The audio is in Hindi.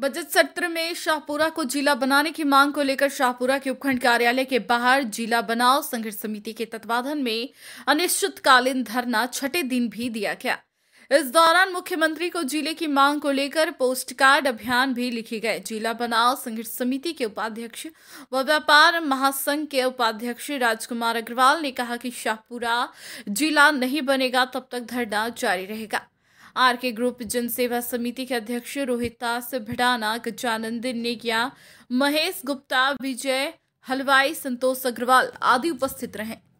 बजट सत्र में शाहपुरा को जिला बनाने की मांग को लेकर शाहपुरा के उपखंड कार्यालय के बाहर जिला बनाओ संघर्ष समिति के तत्वाधान में अनिश्चितकालीन धरना छठे दिन भी दिया गया इस दौरान मुख्यमंत्री को जिले की मांग को लेकर पोस्ट कार्ड अभियान भी लिखे गए जिला बनाओ संघर्ष समिति के उपाध्यक्ष व व्यापार महासंघ के उपाध्यक्ष राजकुमार अग्रवाल ने कहा कि शाहपुरा जिला नहीं बनेगा तब तक धरना जारी रहेगा आर के ग्रुप जनसेवा समिति के अध्यक्ष रोहितास भिडाना गजानंद नेगिया महेश गुप्ता विजय हलवाई संतोष अग्रवाल आदि उपस्थित रहे